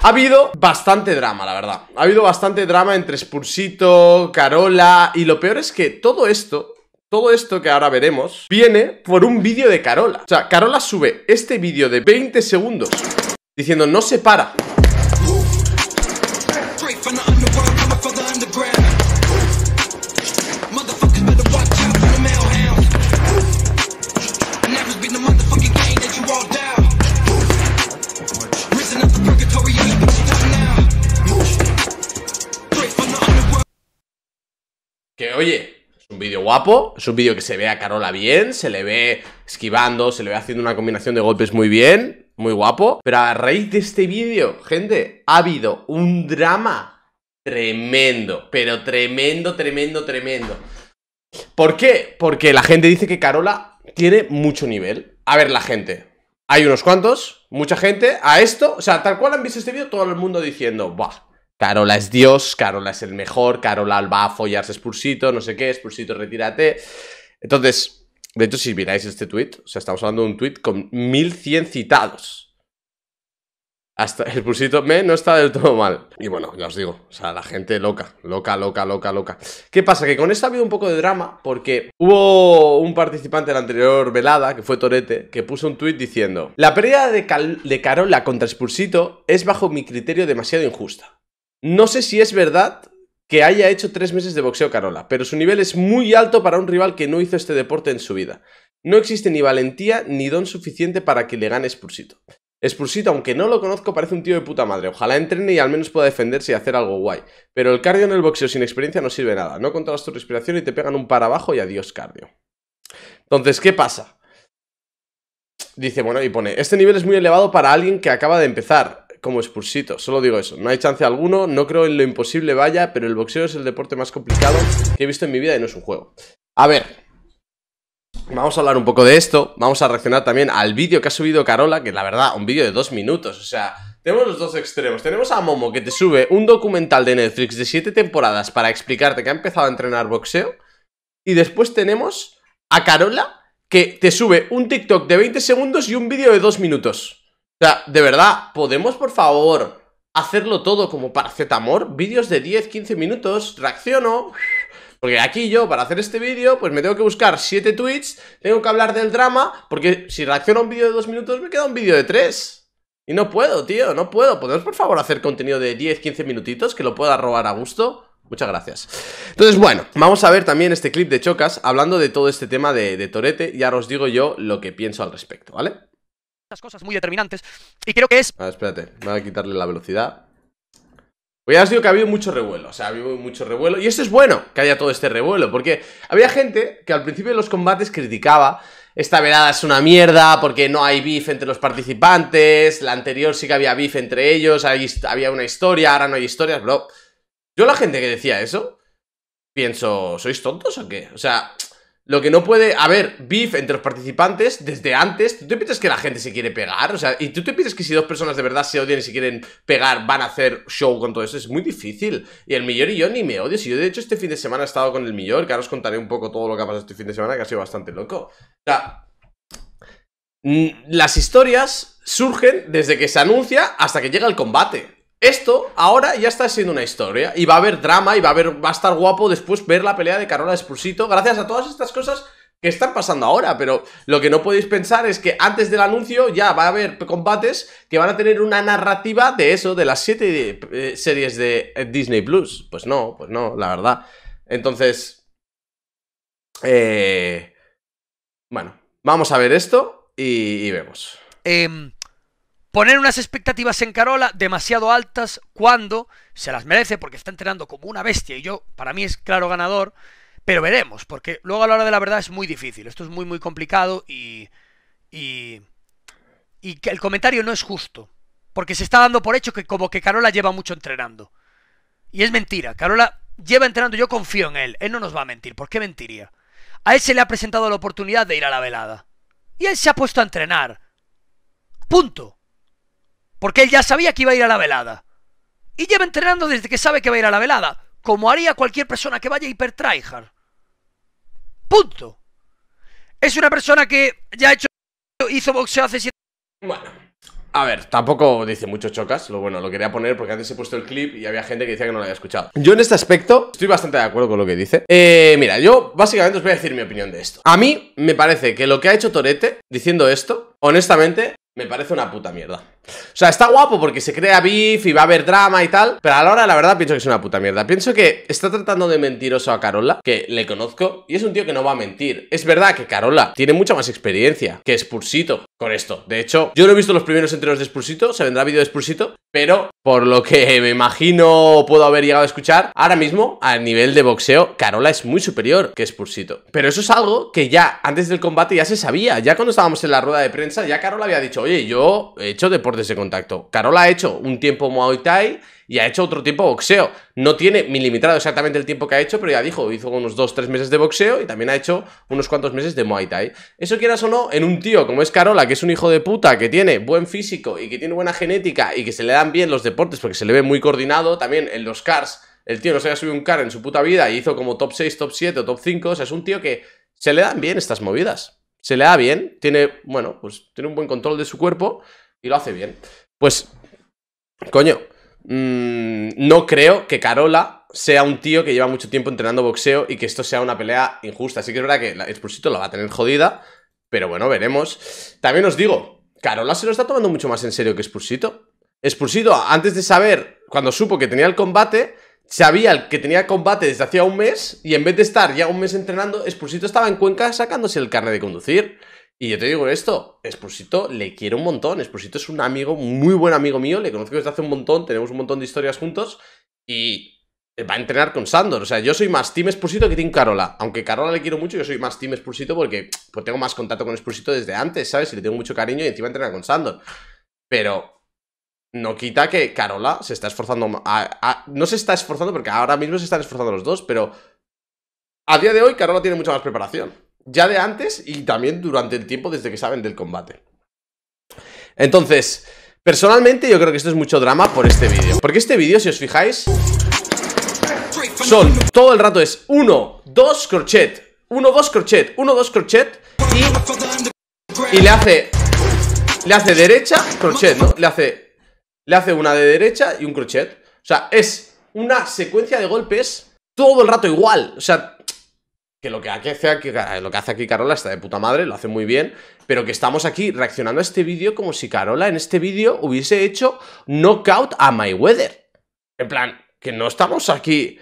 Ha habido bastante drama, la verdad. Ha habido bastante drama entre Spursito, Carola, y lo peor es que todo esto, todo esto que ahora veremos, viene por un vídeo de Carola. O sea, Carola sube este vídeo de 20 segundos diciendo no se para, Que oye, es un vídeo guapo, es un vídeo que se ve a Carola bien, se le ve esquivando, se le ve haciendo una combinación de golpes muy bien, muy guapo. Pero a raíz de este vídeo, gente, ha habido un drama tremendo, pero tremendo, tremendo, tremendo. ¿Por qué? Porque la gente dice que Carola tiene mucho nivel. A ver, la gente. Hay unos cuantos, mucha gente, a esto, o sea, tal cual han visto este vídeo, todo el mundo diciendo, ¡buah! Carola es Dios, Carola es el mejor, Carola va a follarse Spursito, no sé qué, Spursito, retírate. Entonces, de hecho, si miráis este tweet, o sea, estamos hablando de un tweet con 1100 citados. Hasta el me no está del todo mal. Y bueno, ya os digo, o sea, la gente loca, loca, loca, loca, loca. ¿Qué pasa? Que con esto ha habido un poco de drama porque hubo un participante de la anterior velada, que fue Torete, que puso un tweet diciendo: La pérdida de, de Carola contra Spursito es bajo mi criterio demasiado injusta. No sé si es verdad que haya hecho tres meses de boxeo Carola, pero su nivel es muy alto para un rival que no hizo este deporte en su vida. No existe ni valentía ni don suficiente para que le gane Spursito. Spursito, aunque no lo conozco, parece un tío de puta madre. Ojalá entrene y al menos pueda defenderse y hacer algo guay. Pero el cardio en el boxeo sin experiencia no sirve nada. No controlas tu respiración y te pegan un para abajo y adiós cardio. Entonces, ¿qué pasa? Dice, bueno, y pone, este nivel es muy elevado para alguien que acaba de empezar como expulsito, solo digo eso. No hay chance alguno, no creo en lo imposible vaya, pero el boxeo es el deporte más complicado que he visto en mi vida y no es un juego. A ver, vamos a hablar un poco de esto, vamos a reaccionar también al vídeo que ha subido Carola, que la verdad, un vídeo de dos minutos, o sea... Tenemos los dos extremos. Tenemos a Momo que te sube un documental de Netflix de siete temporadas para explicarte que ha empezado a entrenar boxeo. Y después tenemos a Carola que te sube un TikTok de 20 segundos y un vídeo de dos minutos. O sea, de verdad, ¿podemos por favor hacerlo todo como para Zamor? Vídeos de 10, 15 minutos, reacciono... Porque aquí yo, para hacer este vídeo, pues me tengo que buscar 7 tweets, tengo que hablar del drama, porque si reacciono a un vídeo de 2 minutos me queda un vídeo de 3. Y no puedo, tío, no puedo. ¿Podemos por favor hacer contenido de 10, 15 minutitos que lo pueda robar a gusto? Muchas gracias. Entonces, bueno, vamos a ver también este clip de Chocas hablando de todo este tema de, de Torete y ahora os digo yo lo que pienso al respecto, ¿vale? cosas muy determinantes y creo que es... A espérate, voy a quitarle la velocidad. Pues ya os digo que ha habido mucho revuelo, o sea, ha habido mucho revuelo y esto es bueno que haya todo este revuelo porque había gente que al principio de los combates criticaba esta velada es una mierda porque no hay beef entre los participantes, la anterior sí que había beef entre ellos, había una historia, ahora no hay historias, bro. Yo la gente que decía eso, pienso, ¿sois tontos o qué? O sea, lo que no puede haber beef entre los participantes desde antes. ¿Tú te pides que la gente se quiere pegar? O sea, ¿y tú te pides que si dos personas de verdad se odian y se quieren pegar, van a hacer show con todo eso? Es muy difícil. Y el Millor y yo ni me odio. Si yo, de hecho, este fin de semana he estado con el Millor, que ahora os contaré un poco todo lo que ha pasado este fin de semana, que ha sido bastante loco. O sea, mm, las historias surgen desde que se anuncia hasta que llega el combate. Esto ahora ya está siendo una historia y va a haber drama y va a, haber, va a estar guapo después ver la pelea de Carola expulsito gracias a todas estas cosas que están pasando ahora, pero lo que no podéis pensar es que antes del anuncio ya va a haber combates que van a tener una narrativa de eso, de las siete eh, series de eh, Disney Plus. Pues no, pues no, la verdad. Entonces, eh, bueno, vamos a ver esto y, vemos. Eh, Poner unas expectativas en Carola demasiado altas cuando se las merece porque está entrenando como una bestia y yo, para mí es claro ganador, pero veremos, porque luego a la hora de la verdad es muy difícil, esto es muy muy complicado y... y... y que el comentario no es justo, porque se está dando por hecho que como que Carola lleva mucho entrenando. Y es mentira, Carola lleva entrenando, yo confío en él, él no nos va a mentir, ¿por qué mentiría? A él se le ha presentado la oportunidad de ir a la velada. Y él se ha puesto a entrenar. Punto porque él ya sabía que iba a ir a la velada. Y lleva entrenando desde que sabe que va a ir a la velada, como haría cualquier persona que vaya a tryhard. Punto. Es una persona que ya ha hecho hizo boxeo hace siete... Bueno, a ver, tampoco dice mucho chocas, lo bueno, lo quería poner porque antes he puesto el clip y había gente que decía que no lo había escuchado. Yo en este aspecto estoy bastante de acuerdo con lo que dice. Eh, mira, yo básicamente os voy a decir mi opinión de esto. A mí me parece que lo que ha hecho Torete diciendo esto, honestamente, me parece una puta mierda. O sea, está guapo porque se crea beef y va a haber drama y tal, pero a la hora la verdad pienso que es una puta mierda. Pienso que está tratando de mentiroso a Carola, que le conozco, y es un tío que no va a mentir. Es verdad que Carola tiene mucha más experiencia que Spursito con esto. De hecho, yo no he visto los primeros entrenos de Spursito, se vendrá vídeo de Spursito, pero por lo que me imagino puedo haber llegado a escuchar, ahora mismo a nivel de boxeo, Carola es muy superior que Spursito. Pero eso es algo que ya antes del combate ya se sabía, ya cuando estábamos en la rueda de prensa, ya Carola había dicho, oye, yo he hecho deporte ese contacto. Carola ha hecho un tiempo Muay Thai y ha hecho otro tiempo boxeo. No tiene limitado exactamente el tiempo que ha hecho, pero ya dijo, hizo unos 2-3 meses de boxeo y también ha hecho unos cuantos meses de Muay Thai. Eso quieras o no, en un tío como es Carola, que es un hijo de puta, que tiene buen físico y que tiene buena genética y que se le dan bien los deportes porque se le ve muy coordinado, también en los cars, el tío no se había subido un car en su puta vida y hizo como top 6, top 7 o top 5, o sea, es un tío que se le dan bien estas movidas. Se le da bien, tiene, bueno, pues tiene un buen control de su cuerpo y lo hace bien. Pues, coño, mm, no creo que Carola sea un tío que lleva mucho tiempo entrenando boxeo y que esto sea una pelea injusta. Así que es verdad que Expulsito la va a tener jodida, pero bueno, veremos. También os digo, Carola se lo está tomando mucho más en serio que Expulsito. Expulsito, antes de saber, cuando supo que tenía el combate, sabía que tenía combate desde hacía un mes y en vez de estar ya un mes entrenando, Expulsito estaba en Cuenca sacándose el carnet de conducir. Y yo te digo esto, Spursito le quiero un montón, Spursito es un amigo, muy buen amigo mío, le conozco desde hace un montón, tenemos un montón de historias juntos y va a entrenar con Sandor, o sea, yo soy más Team Spursito que Team Carola, aunque Carola le quiero mucho, yo soy más Team Spursito porque pues, tengo más contacto con Spursito desde antes, ¿sabes? Y le tengo mucho cariño y encima entrenar con Sandor. Pero no quita que Carola se está esforzando. no se está esforzando porque ahora mismo se están esforzando los dos, pero a día de hoy Carola tiene mucha más preparación ya de antes y también durante el tiempo desde que saben del combate. Entonces, personalmente yo creo que esto es mucho drama por este vídeo. Porque este vídeo, si os fijáis, son todo el rato es uno, dos, crochet, Uno, dos, crochet, uno, dos, crochet y, y le hace... Le hace derecha, crochet, ¿no? Le hace, le hace una de derecha y un crochet. O sea, es una secuencia de golpes todo el rato igual. O sea, que eh, lo que, hace aquí, Carola está de puta madre, lo hace muy bien, pero que estamos aquí reaccionando a este vídeo como si Carola en este vídeo hubiese hecho knockout a My Weather. En plan, que no estamos aquí...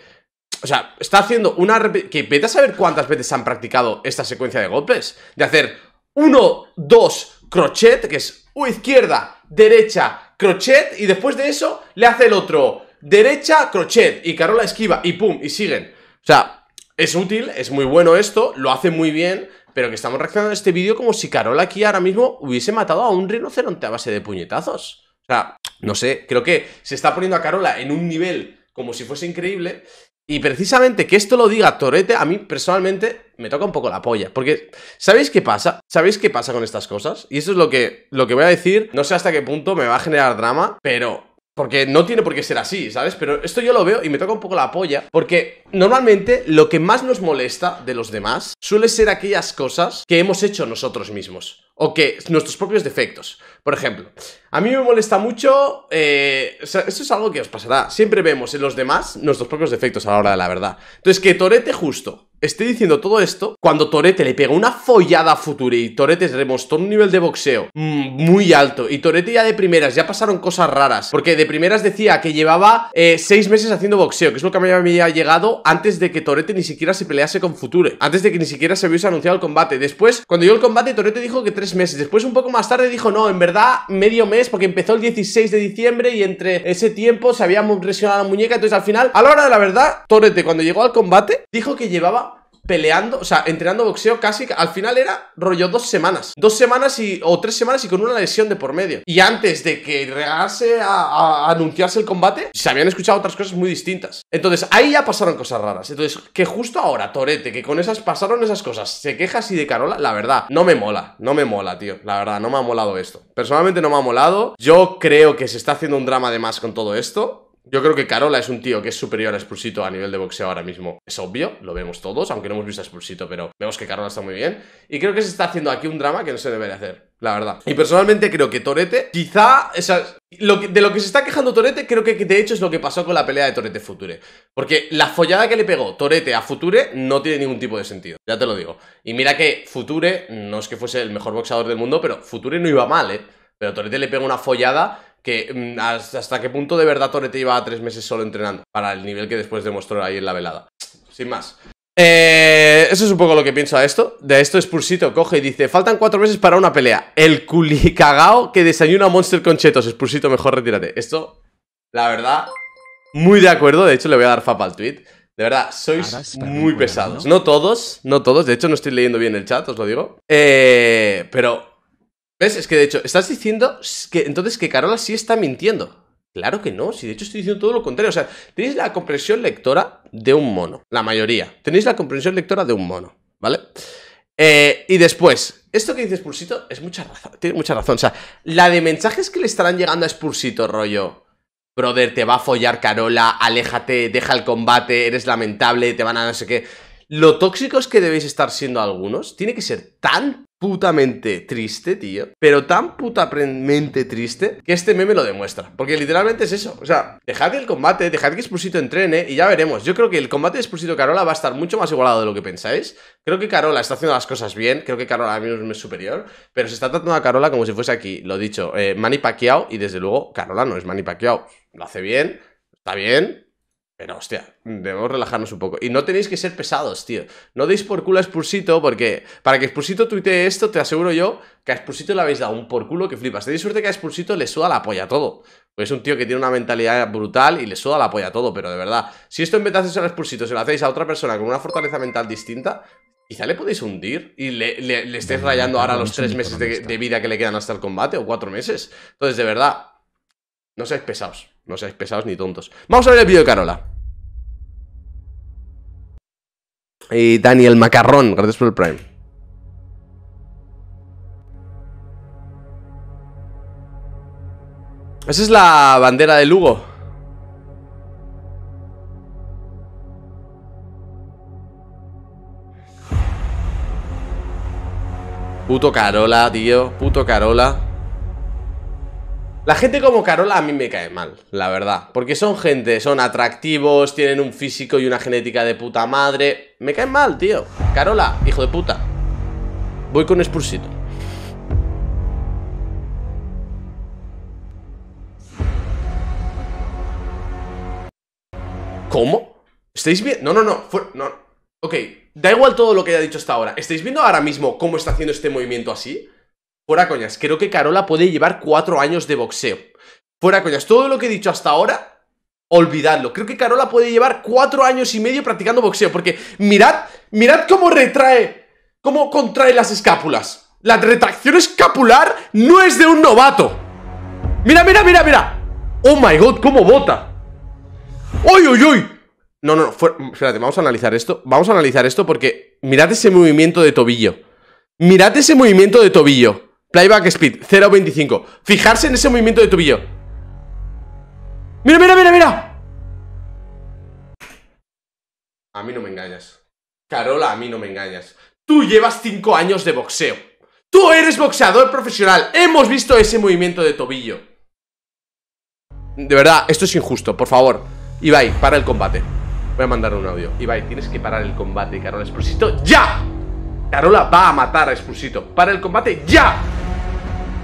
O sea, está haciendo una... Que vete a saber cuántas veces han practicado esta secuencia de golpes. De hacer uno, dos, crochet, que es izquierda, derecha, crochet, y después de eso le hace el otro derecha, crochet, y Carola esquiva, y pum, y siguen. O sea, es útil, es muy bueno esto, lo hace muy bien, pero que estamos reaccionando a este vídeo como si Carola aquí ahora mismo hubiese matado a un rinoceronte a base de puñetazos. O sea, no sé, creo que se está poniendo a Carola en un nivel como si fuese increíble. Y precisamente que esto lo diga Torete, a mí personalmente me toca un poco la polla. Porque, ¿sabéis qué pasa? ¿Sabéis qué pasa con estas cosas? Y eso es lo que, lo que voy a decir. No sé hasta qué punto me va a generar drama, pero porque no tiene por qué ser así, ¿sabes? Pero esto yo lo veo y me toca un poco la polla. Porque normalmente lo que más nos molesta de los demás suele ser aquellas cosas que hemos hecho nosotros mismos. O que nuestros propios defectos. Por ejemplo, a mí me molesta mucho... Eh, esto es algo que os pasará. Siempre vemos en los demás nuestros propios defectos a la hora de la verdad. Entonces, que Torete justo Estoy diciendo todo esto cuando Torete le pega una follada a y Torete se demostró un nivel de boxeo mm, muy alto. Y Torete ya de primeras, ya pasaron cosas raras. Porque de primeras decía que llevaba eh, seis meses haciendo boxeo, que es lo que me había llegado antes de que Torete ni siquiera se pelease con Future. Antes de que ni siquiera se hubiese anunciado el combate. Después, cuando llegó el combate, Torete dijo que tres meses. Después, un poco más tarde, dijo no, en verdad, medio mes, porque empezó el 16 de diciembre y entre ese tiempo se había presionado la muñeca. Entonces, al final, a la hora de la verdad, Torete, cuando llegó al combate, dijo que llevaba peleando, o sea, entrenando boxeo casi, al final era rollo dos semanas. Dos semanas y, o tres semanas y con una lesión de por medio. Y antes de que regase a, anunciarse el combate, se habían escuchado otras cosas muy distintas. Entonces, ahí ya pasaron cosas raras. Entonces, que justo ahora, Torete, que con esas pasaron esas cosas, se queja así de Carola, la verdad, no me mola, no me mola, tío. La verdad, no me ha molado esto. Personalmente no me ha molado. Yo creo que se está haciendo un drama de más con todo esto. Yo creo que Carola es un tío que es superior a Spursito a nivel de boxeo ahora mismo. Es obvio, lo vemos todos, aunque no hemos visto a Spursito, pero vemos que Carola está muy bien. Y creo que se está haciendo aquí un drama que no se debería hacer, la verdad. Y personalmente creo que Torete, quizá, lo de lo que se está quejando Torete, creo que de hecho es lo que pasó con la pelea de Torete Future. Porque la follada que le pegó Torete a Future no tiene ningún tipo de sentido, ya te lo digo. Y mira que Future, no es que fuese el mejor boxeador del mundo, pero Future no iba mal, ¿eh? Pero Torete le pegó una follada que mm, hasta qué punto de verdad Torete iba a tres meses solo entrenando, para el nivel que después demostró ahí en la velada. Sin más. Eh, eso es un poco lo que pienso de esto. De esto Spursito coge y dice: Faltan cuatro meses para una pelea. El culicagao que desayuna Monster con chetos. Spursito, mejor retírate. Esto, la verdad, muy de acuerdo. De hecho, le voy a dar fapa al tweet. De verdad, sois muy pesados. ¿no? todos, no todos. De hecho, no estoy leyendo bien el chat, os lo digo. Eh, pero ¿Ves? Es que de hecho, estás diciendo que entonces que Carola sí está mintiendo. Claro que no, si de hecho estoy diciendo todo lo contrario. O sea, tenéis la comprensión lectora de un mono, la mayoría. Tenéis la comprensión lectora de un mono, ¿vale? Eh, y después, esto que dice Spursito es mucha razón, tiene mucha razón. O sea, la de mensajes que le estarán llegando a Spursito, rollo. Brother, te va a follar Carola, aléjate, deja el combate, eres lamentable, te van a no sé qué. Lo es que debéis estar siendo algunos tiene que ser tan putamente triste, tío. Pero tan putamente triste que este meme lo demuestra. Porque literalmente es eso. O sea, dejad el combate, dejad que Expulsito entrene y ya veremos. Yo creo que el combate de Expulsito Carola va a estar mucho más igualado de lo que pensáis. Creo que Carola está haciendo las cosas bien. Creo que Carola a mí es superior. Pero se está tratando a Carola como si fuese aquí. Lo dicho, eh, y desde luego Carola no es mani Lo hace bien, está bien, pero hostia, debemos relajarnos un poco. Y no tenéis que ser pesados, tío. No deis por culo a Spursito, porque para que expulsito tuitee esto, te aseguro yo que a expulsito le habéis dado un por culo que flipas. Tenéis suerte que a Spursito le suda la polla todo. Pues es un tío que tiene una mentalidad brutal y le suda la polla todo, pero de verdad. Si esto en vez de a Spursito, se lo hacéis a otra persona con una fortaleza mental distinta, quizá le podéis hundir y le, estéis rayando ahora los tres meses de, de vida que le quedan hasta el combate o cuatro meses. Entonces, de verdad, no seáis pesados. No seáis pesados ni tontos. Vamos a ver el vídeo de Carola. Y Daniel Macarrón, gracias por el Prime. Esa es la bandera de Lugo. Puto Carola, tío. Puto Carola. La gente como Carola a mí me cae mal, la verdad. Porque son gente, son atractivos, tienen un físico y una genética de puta madre. Me caen mal, tío. Carola, hijo de puta. Voy con Spursito. ¿Cómo? ¿Estáis bien? No, no, no, no. Ok, da igual todo lo que haya dicho hasta ahora. ¿Estáis viendo ahora mismo cómo está haciendo este movimiento así? Fuera coñas, creo que Carola puede llevar cuatro años de boxeo. Fuera coñas, todo lo que he dicho hasta ahora, olvidadlo. Creo que Carola puede llevar cuatro años y medio practicando boxeo, porque mirad, mirad cómo retrae, cómo contrae las escápulas. La retracción escapular no es de un novato. Mira, mira, mira, mira. Oh my god, cómo bota. ¡Uy, uy, uy! No, no, no, espérate, vamos a analizar esto. Vamos a analizar esto porque mirad ese movimiento de tobillo. Mirad ese movimiento de tobillo. Playback speed, 0.25 Fijarse en ese movimiento de tobillo ¡Mira, mira, mira, mira! A mí no me engañas Carola, a mí no me engañas Tú llevas 5 años de boxeo Tú eres boxeador profesional Hemos visto ese movimiento de tobillo De verdad, esto es injusto, por favor Ibai, para el combate Voy a mandar un audio Ibai, tienes que parar el combate, Carola Expulsito. ¡Ya! Carola va a matar a Expulsito. Para el combate, ya.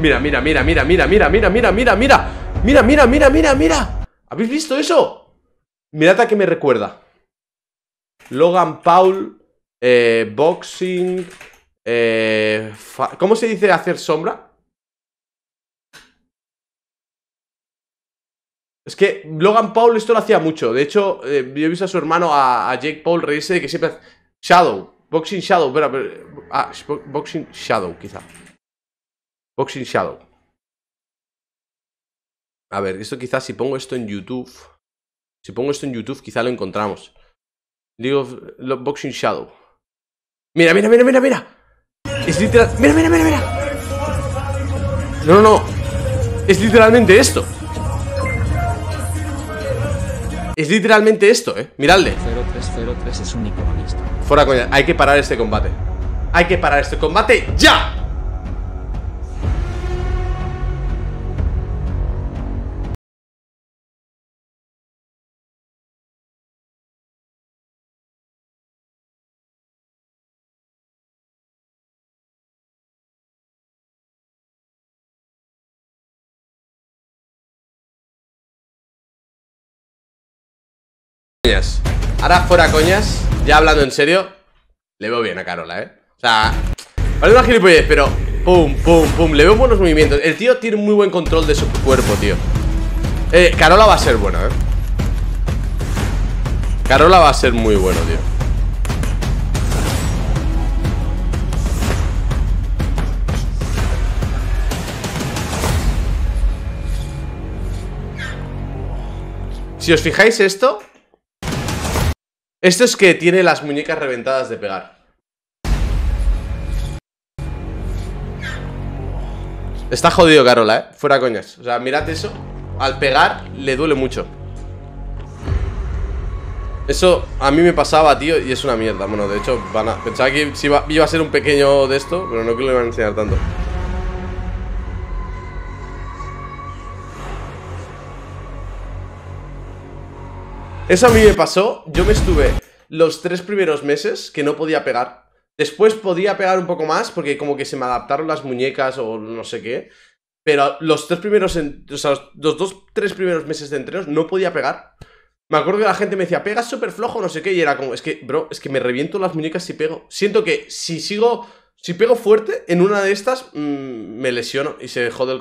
Mira, mira, mira, mira, mira, mira, mira, mira, mira, mira. Mira, mira, mira, mira, mira. ¿Habéis visto eso? Mirad a que me recuerda. Logan Paul, eh, boxing, eh, ¿Cómo se dice hacer sombra? Es que Logan Paul esto lo hacía mucho. De hecho, eh, yo he visto a su hermano, a, Jake Paul, reírse de que siempre hace... Shadow. Boxing Shadow. ah, boxing Shadow, quizá. Boxing Shadow. A ver, esto quizás si pongo esto en YouTube. Si pongo esto en YouTube, quizá lo encontramos. Digo, of Boxing Shadow. Mira, mira, mira, mira, mira. Es literal. Mira, mira, mira, mira. No, no, no. Es literalmente esto. Es literalmente esto, eh. Miradle. 0303 es un Fuera coña, hay que parar este combate. Hay que parar este combate ya. Coñas. Ahora fuera coñas, ya hablando en serio, le veo bien a Carola, ¿eh? O sea, vale una gilipollez, pero pum, pum, pum, le veo buenos movimientos. El tío tiene muy buen control de su cuerpo, tío. Eh, Carola va a ser buena, ¿eh? Carola va a ser muy bueno, tío. Si os fijáis esto, esto es que tiene las muñecas reventadas de pegar. Está jodido Carola, eh. Fuera coñas. O sea, mirad eso. Al pegar le duele mucho. Eso a mí me pasaba, tío, y es una mierda. Bueno, de hecho, van a... pensaba que iba a ser un pequeño de esto, pero no que lo van a enseñar tanto. Eso a mí me pasó. Yo me estuve los tres primeros meses que no podía pegar. Después podía pegar un poco más porque como que se me adaptaron las muñecas o no sé qué. Pero los tres primeros, o sea, los dos, tres primeros meses de entrenos no podía pegar. Me acuerdo que la gente me decía, pegas súper flojo, no sé qué, y era como, es que, bro, es que me reviento las muñecas si pego. Siento que si sigo, si pego fuerte, en una de estas mm, me lesiono y se jode el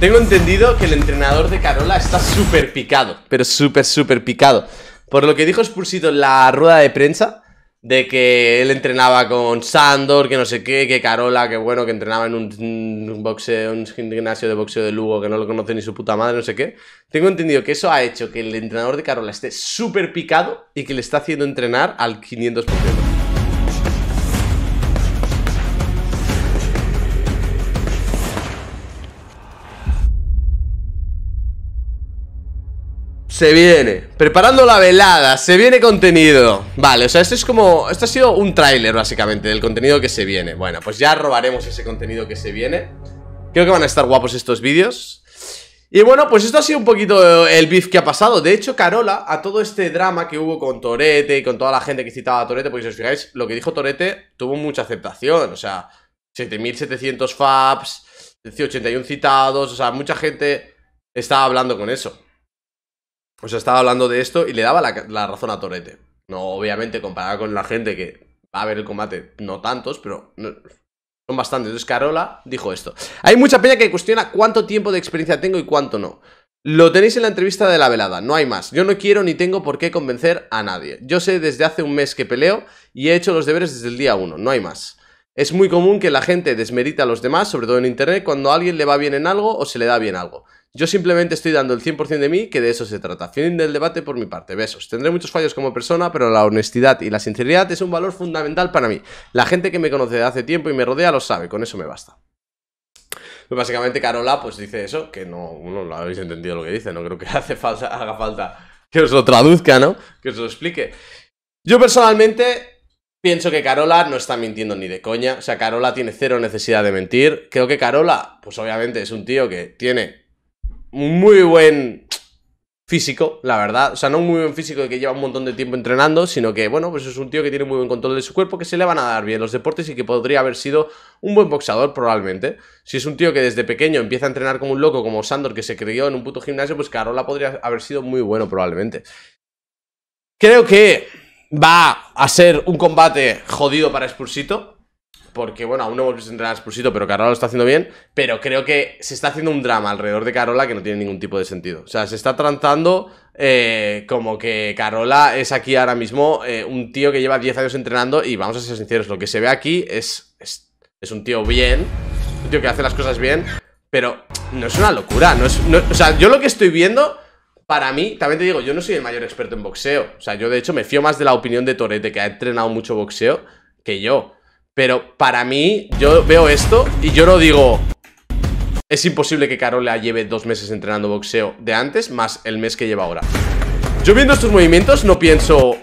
Tengo entendido que el entrenador de Carola está súper picado, pero súper, súper picado. Por lo que dijo Spursito en la rueda de prensa, de que él entrenaba con Sandor, que no sé qué, que Carola, que bueno, que entrenaba en un, un gimnasio de boxeo de Lugo, que no lo conoce ni su puta madre, no sé qué. Tengo entendido que eso ha hecho que el entrenador de Carola esté súper picado y que le está haciendo entrenar al 500%. Se viene. Preparando la velada. Se viene contenido. Vale, o sea, esto es como... Esto ha sido un tráiler, básicamente, del contenido que se viene. Bueno, pues ya robaremos ese contenido que se viene. Creo que van a estar guapos estos vídeos. Y bueno, pues esto ha sido un poquito el beef que ha pasado. De hecho, Carola, a todo este drama que hubo con Torete y con toda la gente que citaba a Torete, porque si os fijáis, lo que dijo Torete tuvo mucha aceptación. O sea, 7.700 faps, 181 citados, o sea, mucha gente estaba hablando con eso os pues estaba hablando de esto y le daba la, razón a Torete. No, obviamente, comparado con la gente que va a ver el combate, no tantos, pero son bastantes. Entonces Carola dijo esto. Hay mucha peña que cuestiona cuánto tiempo de experiencia tengo y cuánto no. Lo tenéis en la entrevista de la velada, no hay más. Yo no quiero ni tengo por qué convencer a nadie. Yo sé desde hace un mes que peleo y he hecho los deberes desde el día uno, no hay más. Es muy común que la gente desmerita a los demás, sobre todo en internet, cuando a alguien le va bien en algo o se le da bien algo. Yo simplemente estoy dando el 100% de mí, que de eso se trata. Fin del debate por mi parte. Besos. Tendré muchos fallos como persona, pero la honestidad y la sinceridad es un valor fundamental para mí. La gente que me conoce de hace tiempo y me rodea lo sabe, con eso me basta. Pues básicamente Carola pues dice eso, que no, no lo habéis entendido lo que dice, no creo que haga falta que os lo traduzca, ¿no? Que os lo explique. Yo personalmente Pienso que Carola no está mintiendo ni de coña. O sea, Carola tiene cero necesidad de mentir. Creo que Carola, pues obviamente es un tío que tiene muy buen físico, la verdad. O sea, no un muy buen físico de que lleva un montón de tiempo entrenando, sino que, bueno, pues es un tío que tiene muy buen control de su cuerpo, que se le van a dar bien los deportes y que podría haber sido un buen boxeador probablemente. Si es un tío que desde pequeño empieza a entrenar como un loco, como Sandor, que se creyó en un puto gimnasio, pues Carola podría haber sido muy bueno probablemente. Creo que va a ser un combate jodido para Expulsito porque bueno, aún no hemos visto entrenar a pero Carola lo está haciendo bien, pero creo que se está haciendo un drama alrededor de Carola que no tiene ningún tipo de sentido. O sea, se está tratando eh, como que Carola es aquí ahora mismo eh, un tío que lleva 10 años entrenando y vamos a ser sinceros, lo que se ve aquí es, es, un tío bien, un tío que hace las cosas bien, pero no es una locura, no es, o sea, yo lo que estoy viendo... Para mí, también te digo, yo no soy el mayor experto en boxeo. O sea, yo de hecho me fío más de la opinión de Torete, que ha entrenado mucho boxeo, que yo. Pero para mí, yo veo esto y yo no digo... Es imposible que Carola lleve dos meses entrenando boxeo de antes, más el mes que lleva ahora. Yo viendo estos movimientos no pienso...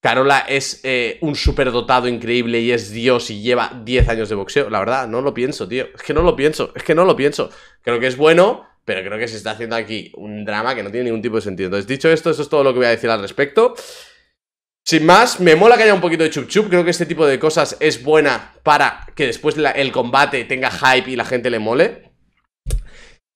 Carola es un eh, un superdotado increíble y es Dios y lleva 10 años de boxeo. La verdad, no lo pienso, tío. Es que no lo pienso, es que no lo pienso. Creo que es bueno, pero creo que se está haciendo aquí un drama que no tiene ningún tipo de sentido. Entonces, dicho esto, eso es todo lo que voy a decir al respecto. Sin más, me mola que haya un poquito de chup chup. Creo que este tipo de cosas es buena para que después el combate tenga hype y la gente le mole.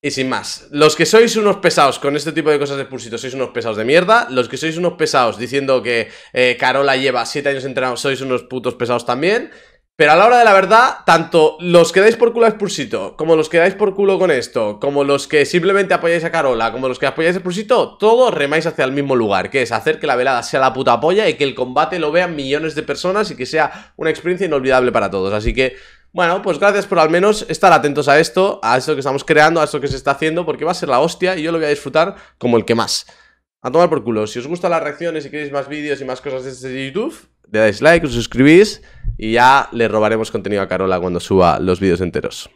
Y sin más, los que sois unos pesados con este tipo de cosas de pulsito, sois unos pesados de mierda. Los que sois unos pesados diciendo que eh, Carola lleva 7 años entrenado, sois unos putos pesados también. Pero a la hora de la verdad, tanto los que dais por culo a como los que dais por culo con esto, como los que simplemente apoyáis a Carola, como los que apoyáis a Spursito, todos remáis hacia el mismo lugar, que es hacer que la velada sea la puta polla y que el combate lo vean millones de personas y que sea una experiencia inolvidable para todos. Así que, bueno, pues gracias por al menos estar atentos a esto, a eso que estamos creando, a eso que se está haciendo, porque va a ser la hostia y yo lo voy a disfrutar como el que más. A tomar por culo. Si os gustan las reacciones y queréis más vídeos y más cosas de este YouTube le dais like, os suscribís y ya le robaremos contenido a Carola cuando suba los vídeos enteros.